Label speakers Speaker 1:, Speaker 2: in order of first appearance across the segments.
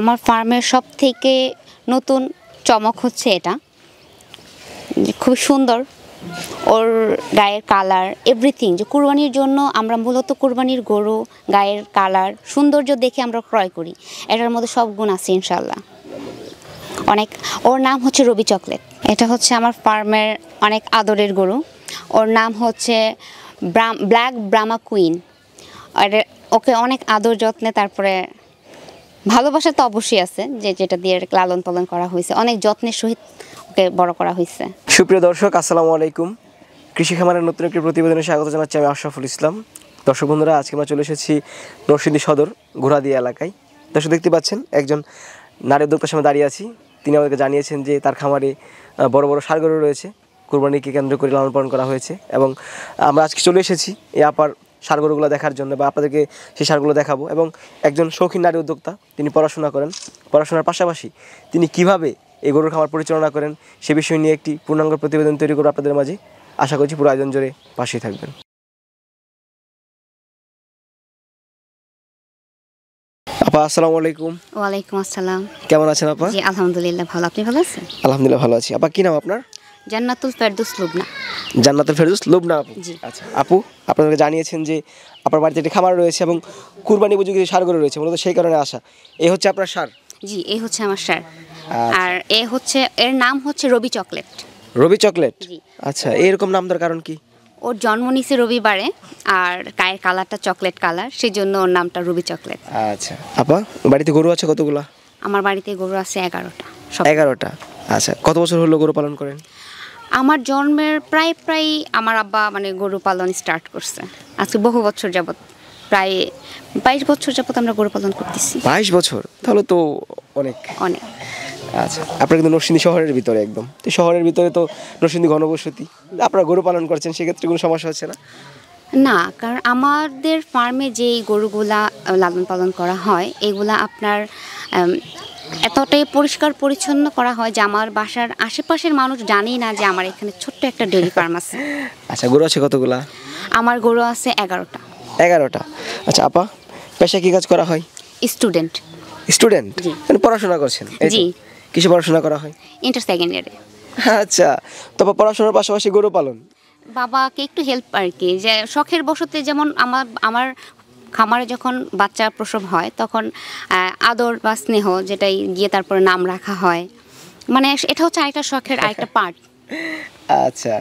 Speaker 1: আমার ফার্মের সব থেকে নতুন চমক হচ্ছে এটা খুব সুন্দর ওর গায়ের কালার এভরিথিং যে কুরবানির জন্য আমরা মূলত কুরবানির গরু গায়ের কালার সৌন্দর্য দেখে আমরা ক্রয় করি এটার মধ্যে সব গুণ আছে ইনশাল্লাহ অনেক ওর নাম হচ্ছে রবি চকলেট এটা হচ্ছে আমার ফার্মের অনেক আদরের গরু ওর নাম হচ্ছে ব্ল্যাক ব্রামা কুইন আর ওকে অনেক আদর যত্নে তারপরে ভালোবাসা তো অবশ্যই আছে যে যেটা দিয়ে লালন পালন করা হয়েছে অনেক যত্নের সহিত ওকে বড় করা হয়েছে
Speaker 2: সুপ্রিয় দর্শক আসসালামু আলাইকুম কৃষি খামারের নতুন একটি প্রতিবেদনে স্বাগত জানাচ্ছি আমি আশরাফুল ইসলাম দর্শক বন্ধুরা আজকে আমরা চলে এসেছি নরসিংদী সদর ঘোড়াদিয়া এলাকায় দর্শক দেখতে পাচ্ছেন একজন নারী উদ্যোক্তার সামনে দাঁড়িয়ে আছি তিনি আমাদেরকে জানিয়েছেন যে তার খামারে বড় বড় সারগরও রয়েছে কোরবানিকে কেন্দ্র করে লালন পালন করা হয়েছে এবং আমরা আজকে চলে এসেছি এই আপার সারগরুগুলো দেখার জন্য বা আপনাদেরকে সেই সারগুলো দেখাবো এবং একজন শৌখিন নারী উদ্যোক্তা তিনি পড়াশোনা করেন পড়াশোনার পাশাপাশি তিনি কিভাবে এই গরুর খাবার পরিচালনা করেন সে বিষয় নিয়ে একটি পূর্ণাঙ্গ প্রতিবেদন তৈরি করে আপনাদের মাঝে আশা করছি পুরো আয়োজন জোরে পাশেই থাকবেন আপা আসসালামু আলাইকুম
Speaker 1: ওয়ালাইকুম আসসালাম
Speaker 2: কেমন আছেন আপা জি
Speaker 1: আলহামদুলিল্লাহ ভালো আপনি ভালো আছেন
Speaker 2: আলহামদুলিল্লাহ ভালো আছি আপা
Speaker 1: কি নাম আপনার জান্নাতুল ফেরদৌস লুবনা
Speaker 2: জান্নাতুল ফেরদৌস লুবনা আপু আচ্ছা আপু আপনাদেরকে জানিয়েছেন যে আপনার বাড়িতে একটি খামার রয়েছে এবং কুরবানি উপযোগী সারগুলো রয়েছে মূলত সেই কারণে আসা এই হচ্ছে আপনার
Speaker 1: সার জি এই হচ্ছে আমার সার আচ্ছা। আর এ হচ্ছে এর নাম হচ্ছে রবি চকলেট
Speaker 2: রবি চকলেট আচ্ছা এরকম নাম দেওয়ার কারণ কি
Speaker 1: ওর জন্ম নিছে রবিবারে আর গায়ের কালারটা চকলেট কালার সেই জন্য ওর নামটা রবি চকলেট
Speaker 2: আচ্ছা আপা বাড়িতে গরু আছে কতগুলো
Speaker 1: আমার বাড়িতে গরু আছে এগারোটা
Speaker 2: এগারোটা আচ্ছা কত বছর হলো গরু পালন করেন
Speaker 1: আমার জন্মের প্রায় প্রায় আমার আব্বা মানে গরু পালন স্টার্ট করছে আজকে বহু বছর যাবৎ প্রায় বাইশ বছর যাবত আমরা গরু পালন করতেছি বাইশ বছর তাহলে তো অনেক অনেক আচ্ছা
Speaker 2: আপনার কিন্তু নরসিংদী শহরের ভিতরে একদম
Speaker 1: তো শহরের ভিতরে তো
Speaker 2: নরসিংদী ঘনবসতি আপনারা গরু পালন করছেন সেক্ষেত্রে কোনো সমস্যা হচ্ছে না
Speaker 1: না কারণ আমাদের ফার্মে যেই গরুগুলা লালন পালন করা হয় এগুলা আপনার এতটাই পরিষ্কার পরিচ্ছন্ন করা হয় যে আমার বাসার আশেপাশের মানুষ জানেই না যে আমার এখানে ছোট্ট একটা ডেলি ফার্ম আছে
Speaker 2: আচ্ছা গরু আছে কতগুলা
Speaker 1: আমার গরু আছে এগারোটা
Speaker 2: এগারোটা আচ্ছা আপা পেশা কি কাজ করা হয় স্টুডেন্ট মানে স্টুডেন্ট পড়াশোনা করছেন জি কিসে পড়াশোনা করা হয়
Speaker 1: ইন্টার সেকেন্ড ইয়ারে আচ্ছা
Speaker 2: তবে পড়াশোনার পাশাপাশি গরু পালন
Speaker 1: বাবাকে একটু হেল্প আর কি যে শখের বসতে যেমন আমার আমার খামারে যখন বাচ্চা প্রসব হয় তখন আদর বা স্নেহ যেটাই গিয়ে তারপরে নাম রাখা হয় মানে এটা হচ্ছে আরেকটা শখের আরেকটা পার্ট
Speaker 2: আচ্ছা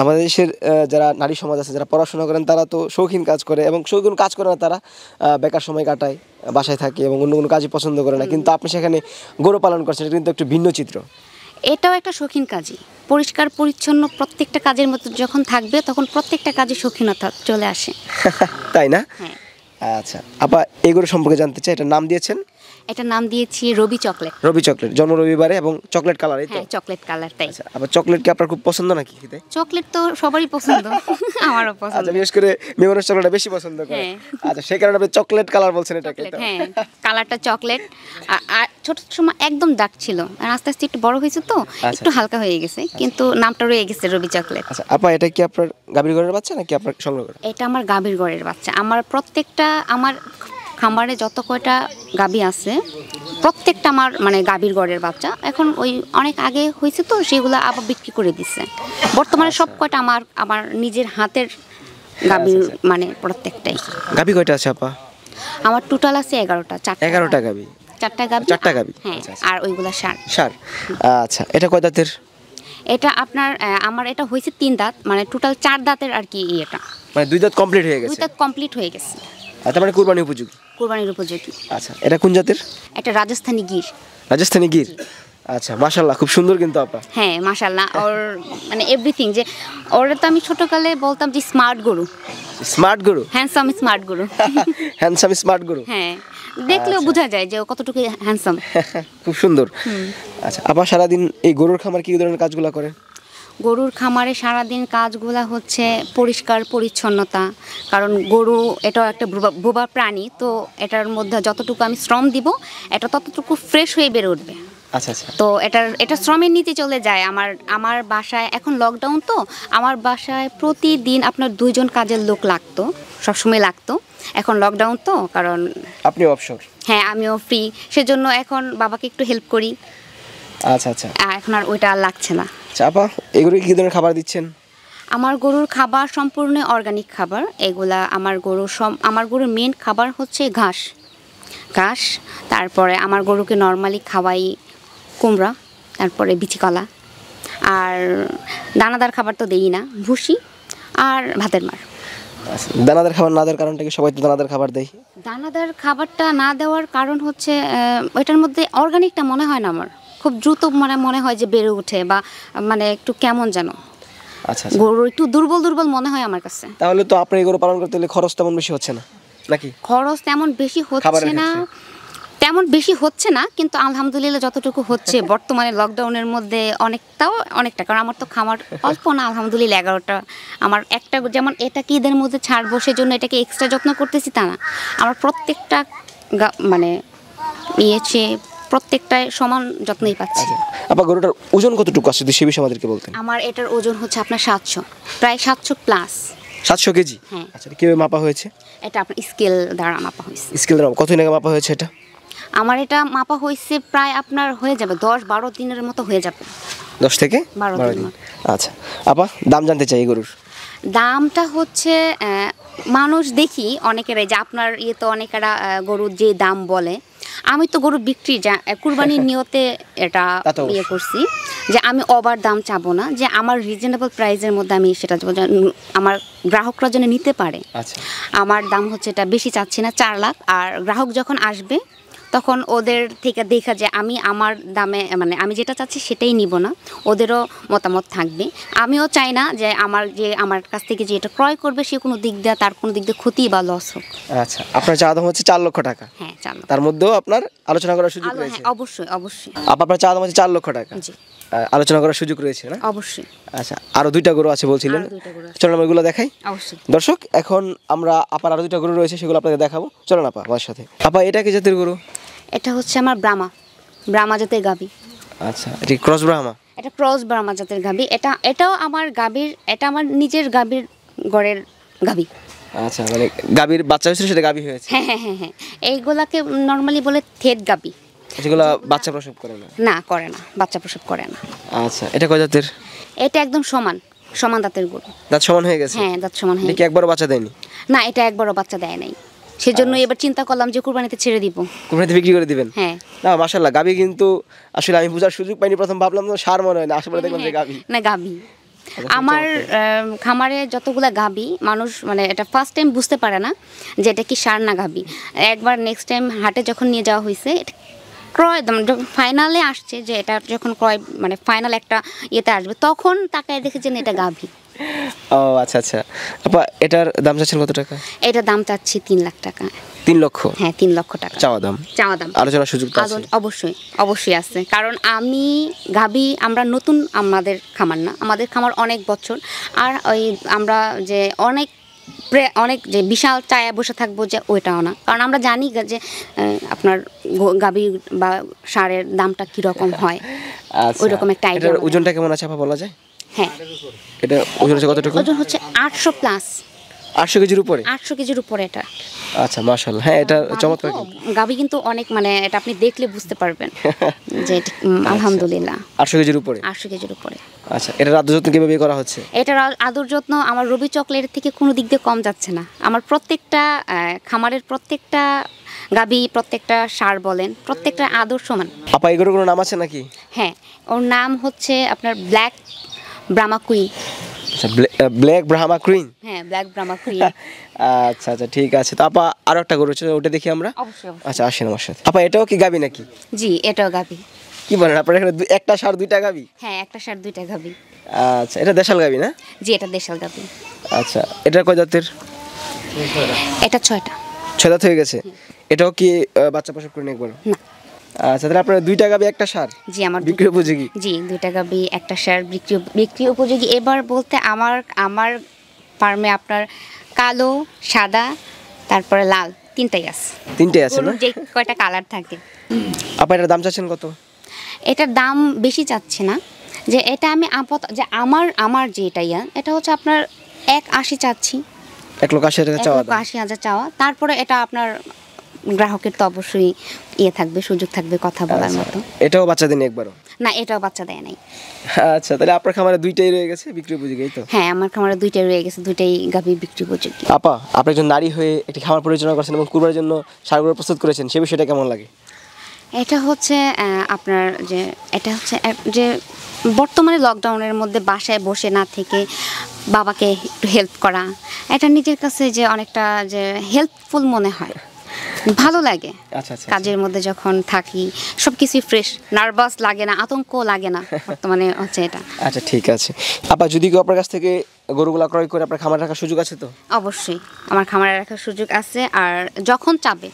Speaker 2: আমাদের দেশের যারা নারী সমাজ আছে যারা পড়াশোনা করেন তারা তো শৌখিন কাজ করে এবং শৌখিন কাজ করে না তারা বেকার সময় কাটায় বাসায় থাকে এবং অন্য কোনো কাজই পছন্দ করে না কিন্তু আপনি সেখানে গরু পালন করছেন কিন্তু একটু ভিন্ন চিত্র
Speaker 1: এটাও একটা শৌখিন কাজই পরিষ্কার পরিচ্ছন্ন প্রত্যেকটা কাজের মতো যখন থাকবে তখন প্রত্যেকটা কাজে শৌখিনতা চলে আসে
Speaker 2: তাই না হ্যাঁ। আচ্ছা আপা এগুলো সম্পর্কে জানতে চাই এটা নাম দিয়েছেন
Speaker 1: এটা নাম দিয়েছি রবি চকলেট
Speaker 2: রবি চকলেট জন্ম রবিবারে এবং চকলেট কালার এই তো
Speaker 1: হ্যাঁ চকলেট কালার তাই আচ্ছা
Speaker 2: আবার চকলেট কি আপনার খুব পছন্দ নাকি খেতে
Speaker 1: চকলেট তো সবারই পছন্দ আমারও পছন্দ আচ্ছা বিশেষ
Speaker 2: করে মেয়ে চকলেটটা বেশি পছন্দ করে হ্যাঁ। আচ্ছা সেই কারণে আপনি চকলেট কালার বলছেন এটাকে হ্যাঁ
Speaker 1: কালারটা চকলেট আর ছোট সময় একদম ডাক ছিল আর আস্তে আস্তে একটু বড় হয়েছে তো আচ্ছা। একটু হালকা হয়ে গেছে আচ্ছা। কিন্তু নামটা রয়ে গেছে রবি চকলেট আচ্ছা
Speaker 2: আপা এটা কি আপনার গাভীর বাচ্চা নাকি আপনার সংগ্রহ করা
Speaker 1: এটা আমার গাভীর গড়ের বাচ্চা আমার প্রত্যেকটা আমার খামারে যত কয়টা গাবি আছে প্রত্যেকটা আমার মানে গাভীর গড়ের বাচ্চা এখন ওই অনেক আগে হয়েছে তো সেগুলো আবার বিক্রি করে দিচ্ছে বর্তমানে আচ্ছা। সব কয়টা আমার আমার নিজের হাতের গাবি মানে প্রত্যেকটাই
Speaker 2: গাবি কয়টা আছে আপা
Speaker 1: আমার টোটাল আছে এগারোটা চারটা এগারোটা গাভী চারটা গাভি চারটা গাভি হ্যাঁ, আচ্ছা, আচ্ছা। আর ওইগুলা সার
Speaker 2: সার আচ্ছা এটা কয় দাঁতের
Speaker 1: এটা আপনার আমার এটা হয়েছে তিন দাঁত মানে টোটাল চার দাঁতের আর কি এটা
Speaker 2: মানে দুই দাঁত কমপ্লিট হয়ে গেছে দুই দাঁত
Speaker 1: কমপ্লিট হয়ে গেছে
Speaker 2: তার মানে কুরবানি উপযোগী
Speaker 1: কুরবানির উপযোগী
Speaker 2: আচ্ছা এটা কোন জাতের
Speaker 1: এটা রাজস্থানি গির
Speaker 2: রাজস্থানি গির আচ্ছা মাশাল্লাহ খুব সুন্দর কিন্তু আপা
Speaker 1: হ্যাঁ মাশাল্লাহ ওর মানে এভরিথিং যে ওর তো আমি ছোটকালে বলতাম যে স্মার্ট গরু স্মার্ট গরু হ্যান্ডসাম স্মার্ট গরু
Speaker 2: হ্যান্ডসাম স্মার্ট গরু
Speaker 1: হ্যাঁ দেখলেও আচ্ছা। বোঝা যায় যে ও কতটুকু হ্যান্ডসাম
Speaker 2: খুব সুন্দর আচ্ছা আবার সারাদিন এই গরুর খামার কি ধরনের কাজগুলো করে
Speaker 1: গরুর খামারে সারাদিন কাজগুলা হচ্ছে পরিষ্কার পরিচ্ছন্নতা কারণ গরু এটাও একটা বোবা প্রাণী তো এটার মধ্যে যতটুকু আমি শ্রম দিব এটা ততটুকু ফ্রেশ হয়ে বেড়ে উঠবে আচ্ছা, আচ্ছা তো এটার এটা শ্রমের নীতি চলে যায় আমার আমার বাসায় এখন লকডাউন তো আমার বাসায় প্রতিদিন আপনার দুইজন কাজের লোক লাগতো সবসময় লাগতো এখন লকডাউন তো কারণ আপনি অবসর হ্যাঁ আমিও ফ্রি সেজন্য এখন বাবাকে একটু হেল্প করি আচ্ছা আচ্ছা এখন আর ওইটা আর লাগছে না চাপা
Speaker 2: আচ্ছা, এগুলো কি ধরনের খাবার দিচ্ছেন
Speaker 1: আমার গরুর খাবার সম্পূর্ণ অর্গানিক খাবার এগুলা আমার গরুর সম আমার গরুর মেন খাবার হচ্ছে ঘাস ঘাস তারপরে আমার গরুকে নর্মালি খাওয়াই কুমড়া তারপরে বিচি কলা আর দানাদার খাবার তো দেই না ভুসি আর ভাতের মার
Speaker 2: দানাদার খাবার না দেওয়ার কারণটা কি সবাই তো দানাদার খাবার দেই
Speaker 1: দানাদার খাবারটা না দেওয়ার কারণ হচ্ছে ওইটার মধ্যে অর্গানিকটা মনে হয় না আমার খুব দ্রুত মানে মনে হয় যে বেড়ে ওঠে বা মানে একটু কেমন যেন আচ্ছা, আচ্ছা গরু একটু দুর্বল দুর্বল মনে হয় আমার কাছে
Speaker 2: তাহলে তো আপনি গরু পালন করতে গেলে খরচ তেমন বেশি হচ্ছে না নাকি
Speaker 1: খরচ তেমন বেশি হচ্ছে না তেমন বেশি হচ্ছে না কিন্তু আলহামদুলিল্লাহ যতটুকু হচ্ছে বর্তমানে লকডাউনের মধ্যে অনেকটাও অনেকটা কারণ আমার তো খামার অল্প না আলহামদুলিল্লাহ এগারোটা আমার একটা যেমন এটা কি ঈদের মধ্যে ছাড়বো জন্য এটাকে এক্সট্রা যত্ন করতেছি তা না আমার প্রত্যেকটা মানে ইয়েছে প্রত্যেকটায় সমান যত্নই পাচ্ছি আচ্ছা,
Speaker 2: আপা গরুটার ওজন কতটুকু আছে সে বিষয়ে আমাদেরকে বলতেন
Speaker 1: আমার এটার ওজন হচ্ছে আপনার সাতশো প্রায় সাতশো প্লাস
Speaker 2: সাতশো কেজি হ্যাঁ। আচ্ছা কিভাবে মাপা হয়েছে
Speaker 1: এটা আপনার স্কেল দ্বারা মাপা হয়েছে
Speaker 2: স্কেল দ্বারা কত আগে মাপা হয়েছে এটা
Speaker 1: আমার এটা মাপা হয়েছে প্রায় আপনার হয়ে যাবে দশ বারো দিনের মতো হয়ে যাবে
Speaker 2: দশ থেকে বারো দিন আচ্ছা আপা দাম জানতে চাই গরুর
Speaker 1: দামটা হচ্ছে মানুষ দেখি অনেকের যে আপনার ইয়ে তো অনেকেরা গরুর যে দাম বলে আমি তো গরু বিক্রি যা কুরবানির নিয়তে এটা ইয়ে করছি যে আমি ওভার দাম চাবো না যে আমার রিজনেবল প্রাইসের মধ্যে আমি সেটা আমার গ্রাহকরা যেন নিতে পারে আচ্ছা। আমার দাম হচ্ছে এটা বেশি চাচ্ছি না চার লাখ আর গ্রাহক যখন আসবে তখন ওদের থেকে দেখা যায় আমি আমার দামে মানে আমি যেটা চাচ্ছি সেটাই নিব না ওদেরও মতামত থাকবে আমিও চাই না যে আমার যে আমার কাছ থেকে যে এটা ক্রয় করবে সে কোনো দিক দিয়ে তার কোনো দিক দিয়ে ক্ষতি বা লস হোক
Speaker 2: আচ্ছা আপনার চা দাম হচ্ছে চার লক্ষ টাকা হ্যাঁ তার মধ্যেও আপনার আলোচনা করার সুযোগ রয়েছে হ্যাঁ,
Speaker 1: অবশ্যই অবশ্যই
Speaker 2: আপনার চা দাম হচ্ছে চার লক্ষ টাকা আলোচনা করার সুযোগ রয়েছে না অবশ্যই আচ্ছা আরো দুইটা গরু আছে বলছিলেন চলুন আমরা এগুলো দেখাই অবশ্যই দর্শক এখন আমরা আপার আরো দুইটা গরু রয়েছে সেগুলো আপনাদের দেখাবো চলুন আপা আমার সাথে আপা এটা কি জাতির গরু
Speaker 1: এটা হচ্ছে আমার ব্রামা ব্রাহ্মা জাতের গাভী
Speaker 2: আচ্ছা এটা ক্রস ব্রামা
Speaker 1: এটা ক্রস ব্রামা জাতের গাভী এটা এটাও আমার গাভীর এটা আমার নিজের গাভীর গড়ের
Speaker 2: গাভী আচ্ছা মানে গাভীর বাচ্চা হয়েছে সেটা গাভী হয়েছে হ্যাঁ হ্যাঁ
Speaker 1: হ্যাঁ, হ্যাঁ। এইগুলাকে নর্মালি বলে থেট গাভী
Speaker 2: এগুলো বাচ্চা প্রসব করে না
Speaker 1: না করে না বাচ্চা প্রসব করে না
Speaker 2: আচ্ছা এটা কয় জাতের
Speaker 1: এটা একদম সমান সমান দাঁতের গরু
Speaker 2: দাঁত সমান হয়ে গেছে হ্যাঁ
Speaker 1: দাঁত সমান হয়ে গেছে
Speaker 2: একবারও বাচ্চা দেয়নি
Speaker 1: না এটা একবারও বাচ্চা দেয় নাই সেজন্য আচ্ছা। এবার চিন্তা করলাম যে কুরবানিতে ছেড়ে দিব
Speaker 2: কুরবানিতে বিক্রি করে দিবেন হ্যাঁ না মাশাআল্লাহ গাবি কিন্তু আসলে আমি পূজার সুযোগ পাইনি প্রথম ভাবলাম না সার মনে হয় না আসলে দেখলাম যে হ্যাঁ, গাবি
Speaker 1: না গাবি আচ্ছা, আমার খামারে যতগুলা গাবি মানুষ মানে এটা ফার্স্ট টাইম বুঝতে পারে না যে এটা কি সার না গাবি একবার নেক্সট টাইম হাটে যখন নিয়ে যাওয়া হয়েছে ক্রয় মানে যখন ফাইনালে আসছে যে এটা যখন ক্রয় মানে ফাইনাল একটা ইয়েতে আসবে তখন তাকায় দেখেছেন এটা গাভী
Speaker 2: ও আচ্ছা আচ্ছা আপা এটার দাম চাচ্ছেন কত টাকা
Speaker 1: এটার দাম চাচ্ছি তিন লাখ টাকা তিন লক্ষ হ্যাঁ তিন লক্ষ টাকা চাওয়া দাম চাওয়া দাম আলোচনার সুযোগ আছে অবশ্যই অবশ্যই আছে কারণ আমি গাবি আমরা নতুন আমাদের খামার না আমাদের খামার অনেক বছর আর ওই আমরা যে অনেক অনেক যে বিশাল চায়া বসে থাকবো যে ওইটাও না কারণ আমরা জানি যে আপনার গাবি বা সারের দামটা কীরকম হয় আচ্ছা,
Speaker 2: ওই রকম একটা আইডিয়া ওজনটা কেমন আছে আপা বলা যায় হ্যাঁ এটা ওজন হচ্ছে কতটুকু ওজন
Speaker 1: হচ্ছে আটশো প্লাস
Speaker 2: আটশো কেজির উপরে
Speaker 1: আটশো কেজির উপরে এটা
Speaker 2: আচ্ছা মাশাল হ্যাঁ এটা চমৎকার
Speaker 1: গাবি কিন্তু অনেক মানে এটা আপনি দেখলে বুঝতে পারবেন
Speaker 2: যে আচ্ছা।
Speaker 1: আলহামদুলিল্লাহ 800 কেজির উপরে 800 কেজির উপরে
Speaker 2: আচ্ছা এটা আদর যত্ন কিভাবে করা হচ্ছে
Speaker 1: এটা আদর যত্ন আমার রবি চকলেট থেকে কোনো দিক দিয়ে কম যাচ্ছে না আমার প্রত্যেকটা খামারের প্রত্যেকটা গাবি প্রত্যেকটা সার বলেন প্রত্যেকটা আদর সমান
Speaker 2: আপা এগুলোর কোনো নাম আছে নাকি
Speaker 1: হ্যাঁ ওর নাম হচ্ছে আপনার ব্ল্যাক ব্রামাকুই
Speaker 2: আচ্ছা ব্ল্যাক ব্রাহ্মা ক্রিন
Speaker 1: হ্যাঁ ব্ল্যাক ব্রাহ্মা ক্রিন
Speaker 2: আচ্ছা আচ্ছা ঠিক আছে তো আপা আরো একটা গরু ছিল ওটা দেখি আমরা আচ্ছা আসেন আমার সাথে আপা এটাও কি গাবি নাকি
Speaker 1: জি এটাও গাবি
Speaker 2: কি বলেন আপনার এখানে একটা সার দুইটা গাবি
Speaker 1: হ্যাঁ একটা সার দুইটা গাবি
Speaker 2: আচ্ছা এটা দেশাল গাবি না
Speaker 1: জি এটা দেশাল গাবি
Speaker 2: আচ্ছা এটা কয় জাতের এটা ছয়টা ছয় জাত হয়ে গেছে হ্যাঁ। এটাও কি বাচ্চা প্রসব করে একবার না আচ্ছা তাহলে আপনার একটা সার
Speaker 1: জি আমার বিক্রি উপযোগী জি একটা সার বিক্রি বিক্রি উপযোগী এবার বলতে আমার আমার ফার্মে আপনার কালো সাদা তারপরে লাল তিনটাই আছে তিনটাই আছে না যে কয়টা কালার থাকে
Speaker 2: আপনার এটার দাম চাচ্ছেন কত
Speaker 1: দাম বেশি চাচ্ছে না যে এটা আমি আপাত যে আমার আমার যে এটা এটা হচ্ছে আপনার এক আশি চাচ্ছি এক আশি হাজার চাওয়া তারপরে এটা আপনার গ্রাহকের তো অবশ্যই ইয়ে থাকবে সুযোগ থাকবে কথা বলার আচ্ছা। মতো
Speaker 2: এটাও বাচ্চা দেন একবারও
Speaker 1: না এটাও বাচ্চা দেয় নাই
Speaker 2: আচ্ছা তাহলে আপনার খামারে দুইটাই রয়ে গেছে বিক্রি উপযোগী তো
Speaker 1: হ্যাঁ আমার খামারে দুইটাই রয়ে গেছে দুইটাই গাভী বিক্রি উপযোগী আপা
Speaker 2: আপনি একজন নারী হয়ে একটি খামার পরিচালনা করছেন এবং কুরবার জন্য সারগুলো প্রস্তুত করেছেন সে বিষয়টা কেমন লাগে
Speaker 1: এটা হচ্ছে আপনার যে এটা হচ্ছে যে বর্তমানে লকডাউনের মধ্যে বাসায় বসে না থেকে বাবাকে একটু হেল্প করা এটা নিজের কাছে যে অনেকটা যে হেল্পফুল মনে হয় ভালো লাগে আচ্ছা, আচ্ছা, আচ্ছা। কাজের মধ্যে যখন থাকি সব কিছুই ফ্রেশ নার্ভাস লাগে না আতঙ্ক লাগে না বর্তমানে হচ্ছে এটা
Speaker 2: আচ্ছা ঠিক আছে আপা যদি কেউ আপনার কাছ থেকে গরুগুলা ক্রয় করে আপনার খামার রাখার সুযোগ আছে তো
Speaker 1: অবশ্যই আমার খামারে রাখার সুযোগ আছে আর যখন চাবে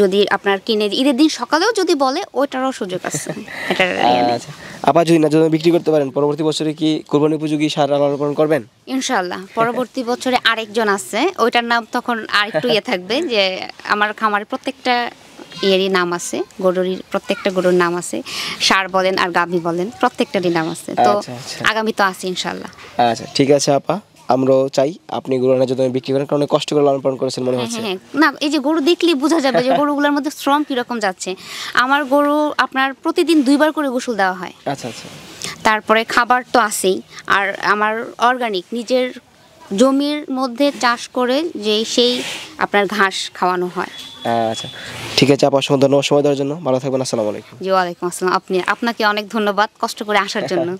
Speaker 1: যদি আপনার কিনে ঈদের দিন সকালেও যদি বলে ওইটারও সুযোগ আছে এটা
Speaker 2: আবার যদি না দামে বিক্রি করতে পারেন পরবর্তী বছরে কি কুরবানি উপযোগী সার আলোকরণ করবেন
Speaker 1: ইনশাআল্লাহ পরবর্তী বছরে আরেকজন আছে ওইটার নাম তখন আরেকটু ইয়ে থাকবে যে আমার খামারে প্রত্যেকটা ইয়েরই নাম আছে গরুর প্রত্যেকটা গরুর নাম আছে সার বলেন আর গাভী বলেন প্রত্যেকটারই নাম আছে তো আচ্ছা, আচ্ছা। আগামী তো আছে ইনশাল্লাহ
Speaker 2: আচ্ছা ঠিক আছে আপা আমরাও চাই আপনি গরু আনার জন্য বিক্রি করেন কারণ কষ্ট করে লালন
Speaker 1: পালন করেছেন মনে হ্যাঁ, হচ্ছে হ্যাঁ, হ্যাঁ। না এই যে গরু দেখলে বোঝা যাবে যে গরুগুলোর মধ্যে শ্রম কীরকম যাচ্ছে আমার গরু আপনার প্রতিদিন দুইবার করে গোসল দেওয়া হয় আচ্ছা আচ্ছা তারপরে খাবার তো আছেই আর আমার অর্গানিক নিজের জমির মধ্যে চাষ করে যে সেই আপনার ঘাস খাওয়ানো হয়
Speaker 2: আচ্ছা ঠিক আছে আপা অসংখ্য ধন্যবাদ সময় দেওয়ার জন্য ভালো থাকবেন আসসালামু আলাইকুম
Speaker 1: জি ওয়ালাইকুম আসসালাম আপনি আপনাকে অনেক ধন্যবাদ কষ্ট করে আসার জন্য